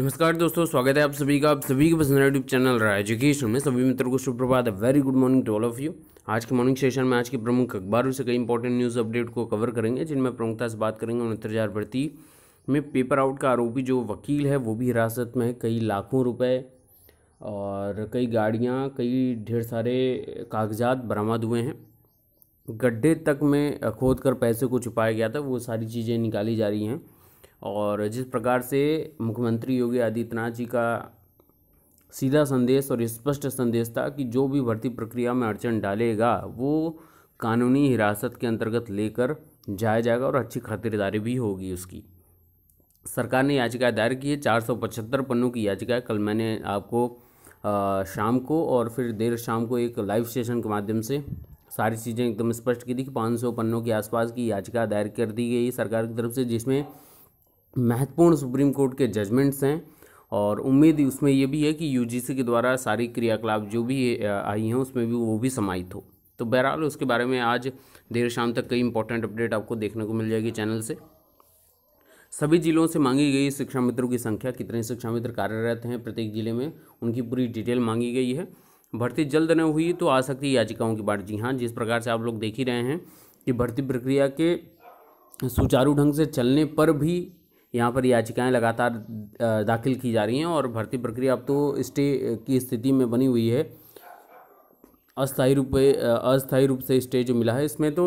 नमस्कार दोस्तों स्वागत है आप सभी का आप सभी के पसंद यूट्यूब चैनल रहा एजुकेशन में सभी मित्रों को सुप्रभात है very good morning to all of you आज के मॉर्निंग सेशन में आज के प्रमुख अखबारों से कई इंपॉर्टेंट न्यूज़ अपडेट को कवर करेंगे जिनमें प्रमुखता से बात करेंगे उनहत्तर हज़ार भर्ती में पेपर आउट का आरोपी जो वकील है वो भी हिरासत में है कई लाखों रुपये और कई गाड़ियाँ कई ढेर सारे कागजात बरामद हुए हैं गड्ढे तक में खोद कर पैसे को छुपाया गया था वो सारी चीज़ें निकाली जा रही हैं और जिस प्रकार से मुख्यमंत्री योगी आदित्यनाथ जी का सीधा संदेश और स्पष्ट संदेश था कि जो भी भर्ती प्रक्रिया में अड़चन डालेगा वो कानूनी हिरासत के अंतर्गत लेकर जाया जाएगा और अच्छी खातिरदारी भी होगी उसकी सरकार ने याचिका दायर की है चार सौ पचहत्तर पन्नों की याचिका कल मैंने आपको शाम को और फिर देर शाम को एक लाइव सेशन के माध्यम से सारी चीज़ें एकदम स्पष्ट की थी कि पाँच सौ पन्नों के आसपास की याचिका दायर कर दी गई सरकार की तरफ से जिसमें महत्वपूर्ण सुप्रीम कोर्ट के जजमेंट्स हैं और उम्मीद उसमें यह भी है कि यूजीसी के द्वारा सारी क्रियाकलाप जो भी आई हैं उसमें भी वो भी समाहित हो तो बहरहाल उसके बारे में आज देर शाम तक कई इंपॉर्टेंट अपडेट आपको देखने को मिल जाएगी चैनल से सभी जिलों से मांगी गई शिक्षा मित्रों की संख्या कितने शिक्षा मित्र कार्यरत हैं प्रत्येक जिले में उनकी पूरी डिटेल मांगी गई है भर्ती जल्द न हुई तो आ सकती है याचिकाओं की बात जी हाँ जिस प्रकार से आप लोग देख ही रहे हैं कि भर्ती प्रक्रिया के सुचारू ढंग से चलने पर भी यहाँ पर याचिकाएं लगातार दाखिल की जा रही हैं और भर्ती प्रक्रिया अब तो स्टे की स्थिति में बनी हुई है अस्थायी रूप अस्थायी रूप से स्टे जो मिला है इसमें तो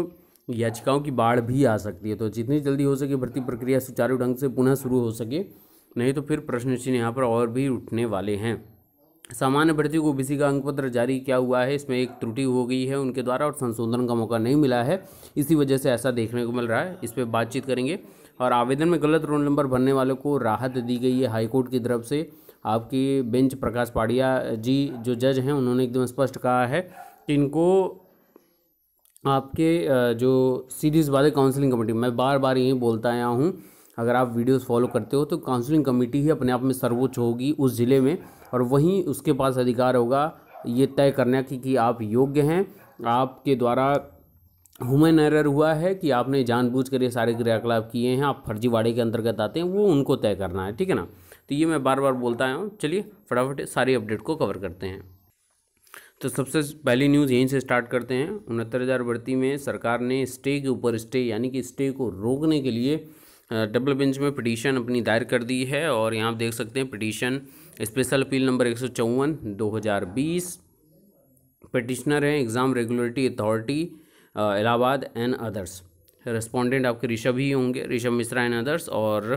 याचिकाओं की बाढ़ भी आ सकती है तो जितनी जल्दी हो सके भर्ती प्रक्रिया सुचारू ढंग से पुनः शुरू हो सके नहीं तो फिर प्रश्न चिन्ह यहाँ पर और भी उठने वाले हैं सामान्य भर्ती को बीसी का अंक पत्र जारी किया हुआ है इसमें एक त्रुटि हो गई है उनके द्वारा और संशोधन का मौका नहीं मिला है इसी वजह से ऐसा देखने को मिल रहा है इस पर बातचीत करेंगे और आवेदन में गलत रोल नंबर भरने वालों को राहत दी गई है हाईकोर्ट की तरफ से आपकी बेंच प्रकाश पाड़िया जी जो जज हैं उन्होंने एकदम स्पष्ट कहा है कि इनको आपके जो सीरीज़ वाले काउंसलिंग कमेटी मैं बार बार यही बोलता आया हूँ अगर आप वीडियोस फॉलो करते हो तो काउंसलिंग कमेटी ही अपने आप में सर्वोच्च होगी उस ज़िले में और वहीं उसके पास अधिकार होगा ये तय करने की कि आप योग्य हैं आपके द्वारा हुमेन एरर हुआ है कि आपने जानबूझ कर ये सारे क्रियाकलाप किए हैं आप फर्जीवाड़े के अंतर्गत आते हैं वो उनको तय करना है ठीक है ना तो ये मैं बार बार बोलता हूँ चलिए फटाफट सारी अपडेट को कवर करते हैं तो सबसे पहली न्यूज़ यहीं से स्टार्ट करते हैं उनहत्तर हज़ार भर्ती में सरकार ने स्टे के ऊपर स्टे यानी कि स्टे को रोकने के लिए डबल बेंच में पिटीशन अपनी दायर कर दी है और यहाँ आप देख सकते हैं पिटीशन स्पेशल अपील नंबर एक सौ चौवन दो हज़ार बीस पटिशनर हैं exam regulatory authority Allahabad and others respondent आपके ऋषभ ही होंगे ऋषभ मिश्रा एंड अदर्स और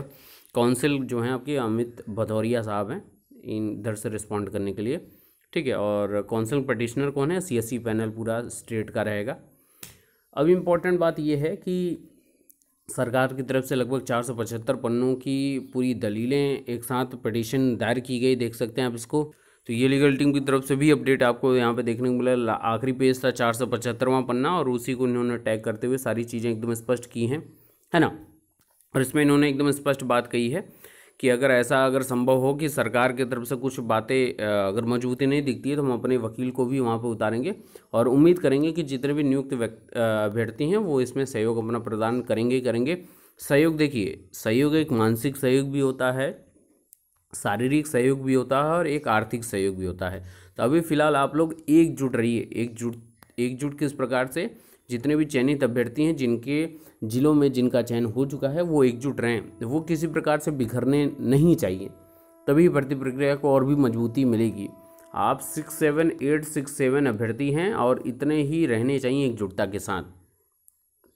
काउंसिल जो हैं आपके अमित भदौरिया साहब हैं इन इधर से रिस्पॉन्ड करने के लिए ठीक है और काउंसिल पटिशनर कौन है सीएससी पैनल पूरा स्टेट का रहेगा अब इम्पॉर्टेंट बात यह है कि सरकार की तरफ से लगभग चार सौ पचहत्तर पन्नों की पूरी दलीलें एक साथ पटिशन दायर की गई देख सकते हैं आप इसको तो ये लीगल टीम की तरफ से भी अपडेट आपको यहाँ पे देखने को मिला आखिरी पेज था चार सौ पचहत्तरवां पन्ना और उसी को इन्होंने टैग करते हुए सारी चीज़ें एकदम स्पष्ट की हैं है ना और इसमें इन्होंने एकदम स्पष्ट बात कही है कि अगर ऐसा अगर संभव हो कि सरकार की तरफ से कुछ बातें अगर मजबूती नहीं दिखती है तो हम अपने वकील को भी वहाँ पर उतारेंगे और उम्मीद करेंगे कि जितने भी नियुक्त व्यक्ति बैठती हैं वो इसमें सहयोग अपना प्रदान करेंगे करेंगे सहयोग देखिए सहयोग एक मानसिक सहयोग भी होता है शारीरिक सहयोग भी होता है और एक आर्थिक सहयोग भी होता है तो अभी फिलहाल आप लोग एकजुट रहिए एकजुट एकजुट किस प्रकार से जितने भी चयनित अभ्यर्थी हैं जिनके जिलों में जिनका चयन हो चुका है वो एकजुट रहें वो किसी प्रकार से बिखरने नहीं चाहिए तभी भर्ती प्रक्रिया को और भी मजबूती मिलेगी आप six seven eight six seven अभ्यर्थी हैं और इतने ही रहने चाहिए एकजुटता के साथ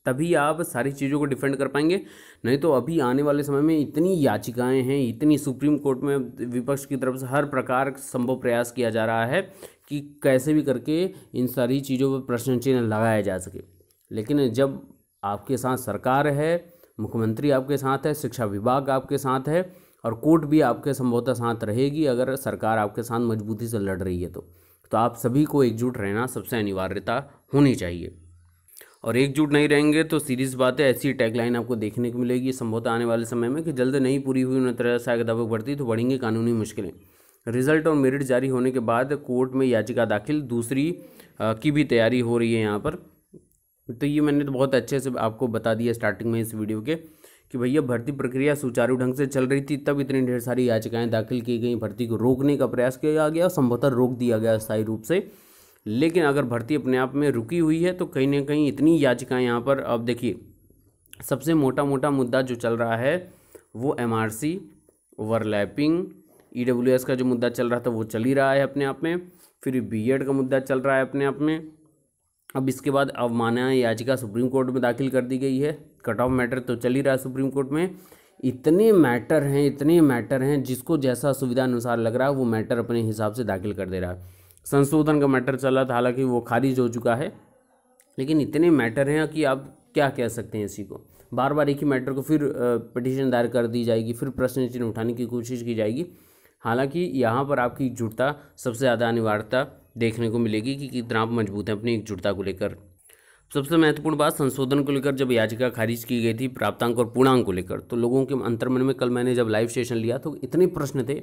तभी आप सारी चीज़ों को डिफेंड कर पाएंगे नहीं तो अभी आने वाले समय में इतनी याचिकाएं हैं इतनी सुप्रीम कोर्ट में विपक्ष की तरफ से हर प्रकार संभव प्रयास किया जा रहा है कि कैसे भी करके इन सारी चीज़ों पर प्रश्न चिन्ह लगाया जा सके लेकिन जब आपके साथ सरकार है मुख्यमंत्री आपके साथ है शिक्षा विभाग आपके साथ है और कोर्ट भी आपके संभवतः साथ रहेगी अगर सरकार आपके साथ मजबूती से लड़ रही है तो तो आप सभी को एकजुट रहना सबसे अनिवार्यता होनी चाहिए और एकजुट नहीं रहेंगे तो सीरीज बातें ऐसी टैगलाइन आपको देखने को मिलेगी संभवतः आने वाले समय में कि जल्द नहीं पूरी हुई उनहत्तर सहायक अध्यापक भर्ती तो बढ़ेंगी कानूनी मुश्किलें रिजल्ट और मेरिट जारी होने के बाद कोर्ट में याचिका दाखिल दूसरी की भी तैयारी हो रही है यहाँ पर तो ये मैंने तो बहुत अच्छे से आपको बता दिया स्टार्टिंग में इस वीडियो के कि भैया भर्ती प्रक्रिया सुचारू ढंग से चल रही थी तब इतनी ढेर सारी याचिकाएं दाखिल की गई भर्ती को रोकने का प्रयास किया गया संभवतः रोक दिया गया स्थायी रूप से लेकिन अगर भर्ती अपने आप में रुकी हुई है तो कहीं ना कहीं इतनी याचिकाएं यहाँ पर अब देखिए सबसे मोटा मोटा मुद्दा जो चल रहा है वो M R C overlapping E W S का जो मुद्दा चल रहा था वो चल ही रहा है अपने आप में फिर बी एड e का मुद्दा चल रहा है अपने आप में अब इसके बाद अवमानना याचिका सुप्रीम कोर्ट में दाखिल कर दी गई है कट ऑफ मैटर तो चल ही रहा है सुप्रीम कोर्ट में इतने मैटर हैं इतने मैटर हैं जिसको जैसा सुविधा अनुसार लग रहा है वो मैटर अपने हिसाब से दाखिल कर दे रहा है संशोधन का मैटर चला था हालांकि वो खारिज हो चुका है लेकिन इतने मैटर हैं कि आप क्या कह सकते हैं इसी को बार बार एक ही मैटर को फिर पटिशन दायर कर दी जाएगी फिर प्रश्न चिन्ह उठाने की कोशिश की जाएगी हालांकि यहाँ पर आपकी एकजुटता सबसे ज़्यादा अनिवार्यता देखने को मिलेगी कि कितना आप मजबूत हैं अपनी एकजुटता को लेकर सबसे महत्वपूर्ण बात संशोधन को लेकर जब याचिका खारिज की गई थी प्राप्तांक और पूर्णांक को लेकर तो लोगों के अंतर्मन में कल मैंने जब लाइव सेशन लिया तो इतने प्रश्न थे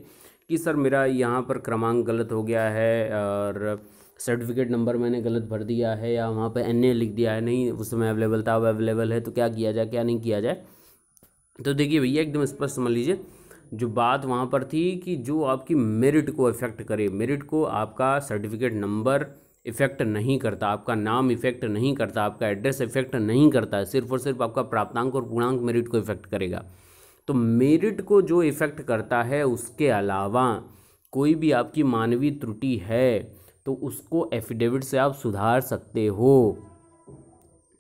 कि सर मेरा यहाँ पर क्रमांक गलत हो गया है और सर्टिफिकेट नंबर मैंने गलत भर दिया है या वहाँ पर एन लिख दिया है नहीं उस समय अवेलेबल था अब अवेलेबल है तो क्या किया जाए क्या नहीं किया जाए तो देखिए भैया एकदम स्पष्ट समझ लीजिए जो बात वहाँ पर थी कि जो आपकी मेरिट को इफ़ेक्ट करे मेरिट को आपका सर्टिफिकेट नंबर इफ़ेक्ट नहीं करता आपका नाम इफ़ेक्ट नहीं करता आपका एड्रेस इफ़ेक्ट नहीं करता सिर्फ और सिर्फ आपका प्राप्तांक और पूर्णांक मेरिट को इफ़ेक्ट करेगा तो मेरिट को जो इफ़ेक्ट करता है उसके अलावा कोई भी आपकी मानवीय त्रुटि है तो उसको एफिडेविट से आप सुधार सकते हो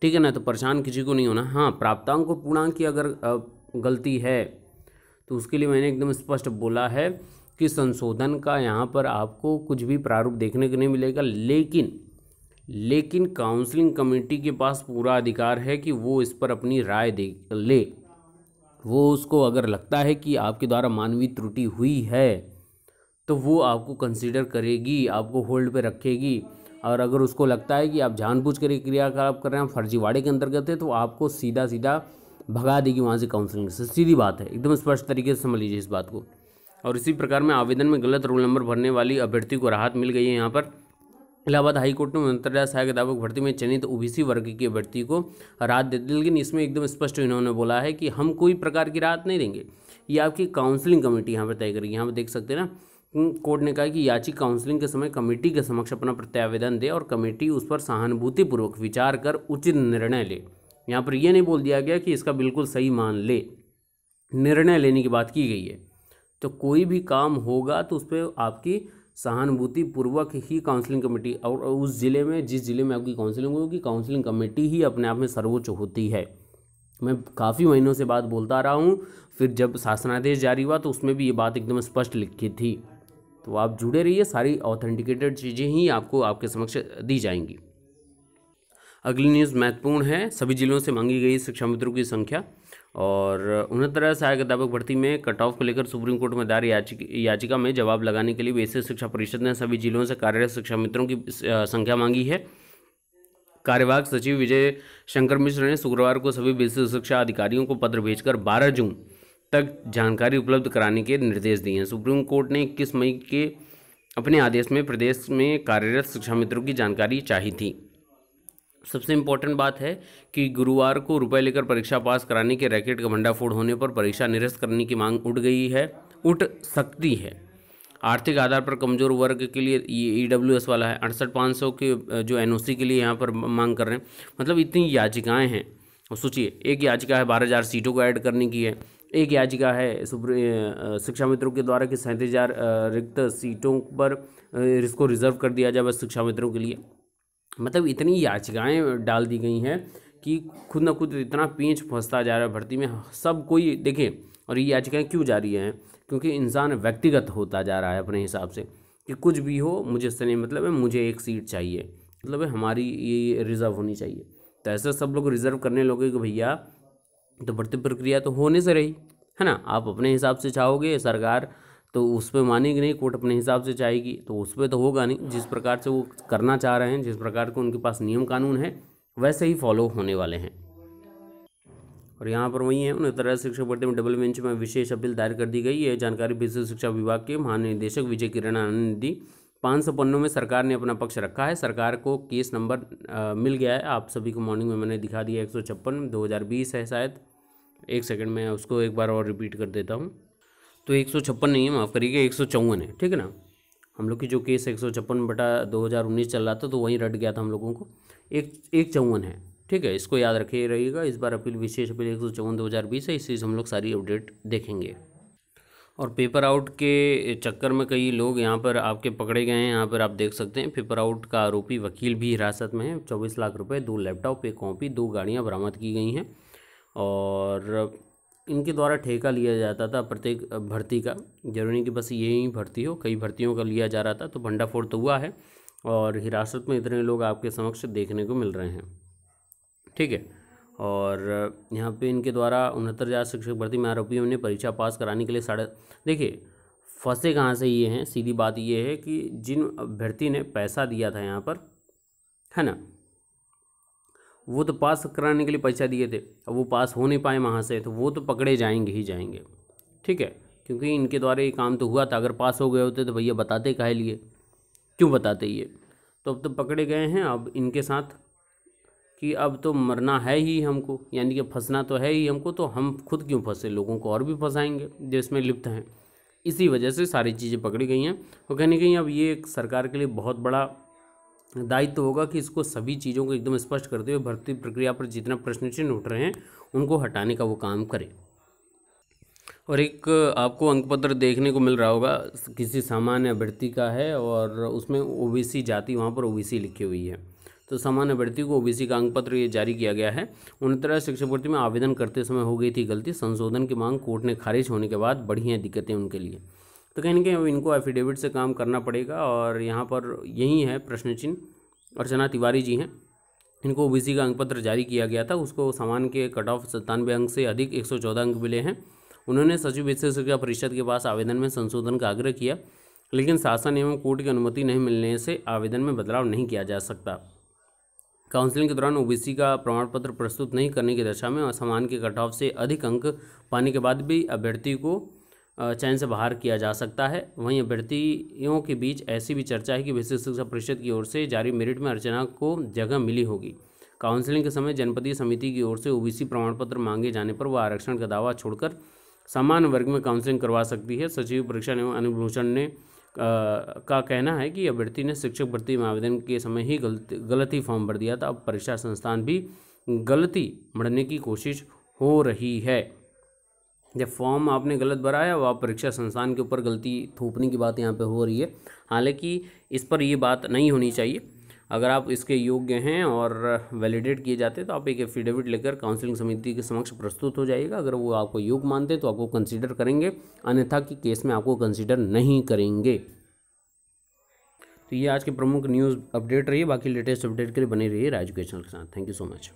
ठीक है ना तो परेशान किसी को नहीं होना हाँ प्राप्तांक और पूर्णांक की अगर गलती है तो उसके लिए मैंने एकदम स्पष्ट बोला है कि संशोधन का यहाँ पर आपको कुछ भी प्रारूप देखने को नहीं मिलेगा लेकिन लेकिन काउंसलिंग कमेटी के पास पूरा अधिकार है कि वो इस पर अपनी राय दे ले वो उसको अगर लगता है कि आपके द्वारा मानवीय त्रुटि हुई है तो वो आपको कंसिडर करेगी आपको होल्ड पे रखेगी और अगर उसको लगता है कि आप जानबूझ कर क्रियाकलाप कर रहे हैं फर्जीवाड़े के अंतर्गत है तो आपको सीधा सीधा भगा देगी वहाँ से काउंसलिंग से सीधी बात है एकदम स्पष्ट तरीके से समझ लीजिए इस बात को और इसी प्रकार में आवेदन में गलत रोल नंबर भरने वाली अभ्यर्थी को राहत मिल गई है यहाँ पर इलाहाबाद हाईकोर्ट ने मंत्रालय सहायक अध्यापक भर्ती में चयनित ओबीसी वर्ग की भर्ती को राहत दे दी लेकिन इसमें एकदम स्पष्ट इन्होंने बोला है कि हम कोई प्रकार की राहत नहीं देंगे ये आपकी काउंसलिंग कमेटी यहाँ पर तय करेगी यहाँ पर देख सकते हैं ना हम्म, कोर्ट ने कहा कि याचिक काउंसलिंग के समय कमेटी के समक्ष अपना प्रत्यावेदन दे और कमेटी उस पर सहानुभूतिपूर्वक विचार कर उचित निर्णय ले यहाँ पर यह नहीं बोल दिया गया कि इसका बिल्कुल सही मान ले निर्णय लेने की बात की गई है तो कोई भी काम होगा तो उस पर आपकी सहानुभूतिपूर्वक ही काउंसलिंग कमेटी और उस ज़िले में जिस ज़िले में आपकी काउंसलिंग होगी काउंसलिंग कमेटी ही अपने आप में सर्वोच्च होती है मैं काफ़ी महीनों से बात बोलता रहा हूँ फिर जब शासनादेश जारी हुआ तो उसमें भी ये बात एकदम स्पष्ट लिखी थी तो आप जुड़े रहिए सारी ऑथेंटिकेटेड चीज़ें ही आपको आपके समक्ष दी जाएंगी अगली न्यूज़ महत्वपूर्ण है सभी जिलों से मांगी गई शिक्षा मित्रों की संख्या और उनहत्तर सहायक अध्यापक भर्ती में कट ऑफ को लेकर सुप्रीम कोर्ट में दायर याचिक, याचिका में जवाब लगाने के लिए बेसिक शिक्षा परिषद ने सभी जिलों से कार्यरत शिक्षा मित्रों की संख्या मांगी है कार्यवाहक सचिव विजय शंकर मिश्र ने शुक्रवार को सभी बेसिक शिक्षा अधिकारियों को पत्र भेजकर बारह जून तक जानकारी उपलब्ध कराने के निर्देश दिए हैं सुप्रीम कोर्ट ने इक्कीस मई के अपने आदेश में प्रदेश में कार्यरत शिक्षा मित्रों की जानकारी चाही थी सबसे इम्पोर्टेंट बात है कि गुरुवार को रुपए लेकर परीक्षा पास कराने के रैकेट का भंडाफोड़ होने पर परीक्षा निरस्त करने की मांग उठ गई है उठ सकती है आर्थिक आधार पर कमज़ोर वर्ग के लिए ये ई e वाला है अड़सठ पाँच सौ के जो एन के लिए यहाँ पर मांग कर रहे हैं मतलब इतनी याचिकाएँ हैं और सोचिए एक याचिका है बारह हज़ार सीटों को ऐड करने की है एक याचिका है शिक्षा मित्रों के द्वारा कि सैंतीस हज़ार रिक्त सीटों पर इसको रिजर्व कर दिया जाए बस शिक्षा मित्रों के लिए मतलब इतनी याचिकाएं डाल दी गई हैं कि खुद ना खुद इतना पींच फंसता जा रहा है भर्ती में सब कोई देखें और ये याचिकाएँ क्यों जा रही हैं क्योंकि इंसान व्यक्तिगत होता जा रहा है अपने हिसाब से कि कुछ भी हो मुझे से नहीं मतलब है मुझे एक सीट चाहिए मतलब है हमारी ये रिज़र्व होनी चाहिए तो ऐसा सब लोग रिज़र्व करने लोगे कि भैया तो भर्ती प्रक्रिया तो होने से रही है ना आप अपने हिसाब से चाहोगे सरकार तो उस पर मानेगी नहीं कोर्ट अपने हिसाब से चाहेगी तो उस पर तो होगा नहीं जिस प्रकार से वो करना चाह रहे हैं जिस प्रकार के उनके पास नियम कानून है वैसे ही फॉलो होने वाले हैं और यहाँ पर वही है तरह शिक्षक भर्ती में डबल बेंच में विशेष अपील दायर कर दी गई है जानकारी विशेष शिक्षा विभाग के महानिदेशक विजय किरण आनंद ने दी पाँच सौ पन्नों में सरकार ने अपना पक्ष रखा है सरकार को केस नंबर मिल गया है आप सभी को मॉर्निंग में मैंने दिखा दिया एक सौ छप्पन दो हज़ार बीस है शायद एक सेकंड में उसको एक बार और रिपीट कर देता हूँ तो एक सौ छप्पन नहीं है माफ़ करिएगा एक सौ चौवन है ठीक है ना हम लोग की जो केस एक सौ छप्पन बटा दो हज़ार उन्नीस चल रहा था तो वहीं रट गया था हम लोगों को एक एक चौवन है ठीक है इसको याद रखिए रहिएगा इस बार अपील विशेष अपील एक सौ चौवन दो हज़ार बीस है इससे हम लोग सारी अपडेट देखेंगे और पेपर आउट के चक्कर में कई लोग यहाँ पर आपके पकड़े गए हैं यहाँ पर आप देख सकते हैं पेपर आउट का आरोपी वकील भी हिरासत में है चौबीस लाख रुपए दो लैपटॉप एक कॉपी दो गाड़ियाँ बरामद की गई हैं और इनके द्वारा ठेका लिया जाता था प्रत्येक भर्ती का जरूरी कि बस यही भर्ती हो कई भर्तियों का लिया जा रहा था तो भंडाफोड़ तो हुआ है और हिरासत में इतने लोग आपके समक्ष देखने को मिल रहे हैं ठीक है और यहाँ पे इनके द्वारा उनहत्तर हज़ार शिक्षक भर्ती में आरोपियों ने परीक्षा पास कराने के लिए साढ़े देखिए फंसे कहाँ से ये हैं सीधी बात ये है कि जिन अभ्यर्थी ने पैसा दिया था यहाँ पर है ना वो तो पास कराने के लिए पैसा दिए थे अब वो पास हो नहीं पाए वहाँ से तो वो तो पकड़े जाएंगे ही जाएंगे ठीक है क्योंकि इनके द्वारा ये काम तो हुआ था अगर पास हो गए होते तो भैया बताते कह लिए क्यों बताते ये तो अब तो पकड़े गए हैं अब इनके साथ कि अब तो मरना है ही हमको यानी कि फंसना तो है ही हमको तो हम खुद क्यों फंसे लोगों को और भी फंसाएंगे जो इसमें लिप्त हैं इसी वजह से सारी चीज़ें पकड़ी गई हैं वो कहने कहीं अब ये एक सरकार के लिए बहुत बड़ा दायित्व तो होगा कि इसको सभी चीज़ों को एकदम स्पष्ट करते हुए भर्ती प्रक्रिया पर जितना प्रश्न चिन्ह उठ रहे हैं उनको हटाने का वो काम करें और एक आपको अंकपत्र देखने को मिल रहा होगा किसी सामान्य अभ्यर्थी का है और उसमें ओबीसी जाति वहाँ पर ओबीसी लिखी हुई है तो सामान्य अभ्यर्थी को ओबीसी का अंकपत्र ये जारी किया गया है उनतरा शिक्षा भर्ती में आवेदन करते समय हो गई थी गलती संशोधन की मांग कोर्ट ने खारिज होने के बाद बढ़ी हैं दिक्कतें उनके लिए तो कहीं ना कहीं इनको एफिडेविट से काम करना पड़ेगा और यहाँ पर यही है प्रश्न चिन्ह अर्चना तिवारी जी हैं इनको ओबीसी का अंकपत्र जारी किया गया था उसको सामान के कट ऑफ सत्तानवे अंक से अधिक चौदह अंक मिले हैं उन्होंने सचिव विशेष शिक्षा परिषद के पास आवेदन में संशोधन का आग्रह किया लेकिन शासन एवं कोर्ट की अनुमति नहीं मिलने से आवेदन में बदलाव नहीं किया जा सकता काउंसलिंग के दौरान ओबीसी का प्रमाण पत्र प्रस्तुत नहीं करने की दशा में असमान के कट ऑफ से अधिक अंक पाने के बाद भी अभ्यर्थी को चयन से बाहर किया जा सकता है वहीं अभ्यर्थियों के बीच ऐसी भी चर्चा है कि विशेष शिक्षा परिषद की ओर से जारी मेरिट में अर्चना को जगह मिली होगी काउंसलिंग के समय जनपदीय समिति की ओर से ओबीसी प्रमाण पत्र मांगे जाने पर वह आरक्षण का दावा छोड़कर सामान्य वर्ग में काउंसलिंग करवा सकती है सचिव परीक्षा एवं अनुभूषण ने आ, का कहना है कि अभ्यर्थी ने शिक्षक भर्ती में आवेदन के समय ही गलती गलती फॉर्म भर दिया था अब परीक्षा संस्थान भी गलती मरने की कोशिश हो रही है जब फॉर्म आपने गलत भराया वो आप परीक्षा संस्थान के ऊपर गलती थोपने की बात यहाँ पे हो रही है हालांकि इस पर ये बात नहीं होनी चाहिए अगर आप इसके योग्य हैं और वैलिडेट किए जाते तो आप एक एफिडेविट लेकर काउंसलिंग समिति के समक्ष प्रस्तुत हो जाएगा अगर वो आपको योग्य मानते तो आपको कंसिडर करेंगे अन्यथा कि केस में आपको कंसिडर नहीं करेंगे तो ये आज के प्रमुख न्यूज़ अपडेट रही बाकी लेटेस्ट अपडेट के लिए बने रही है एजुकेशन के साथ थैंक यू सो मच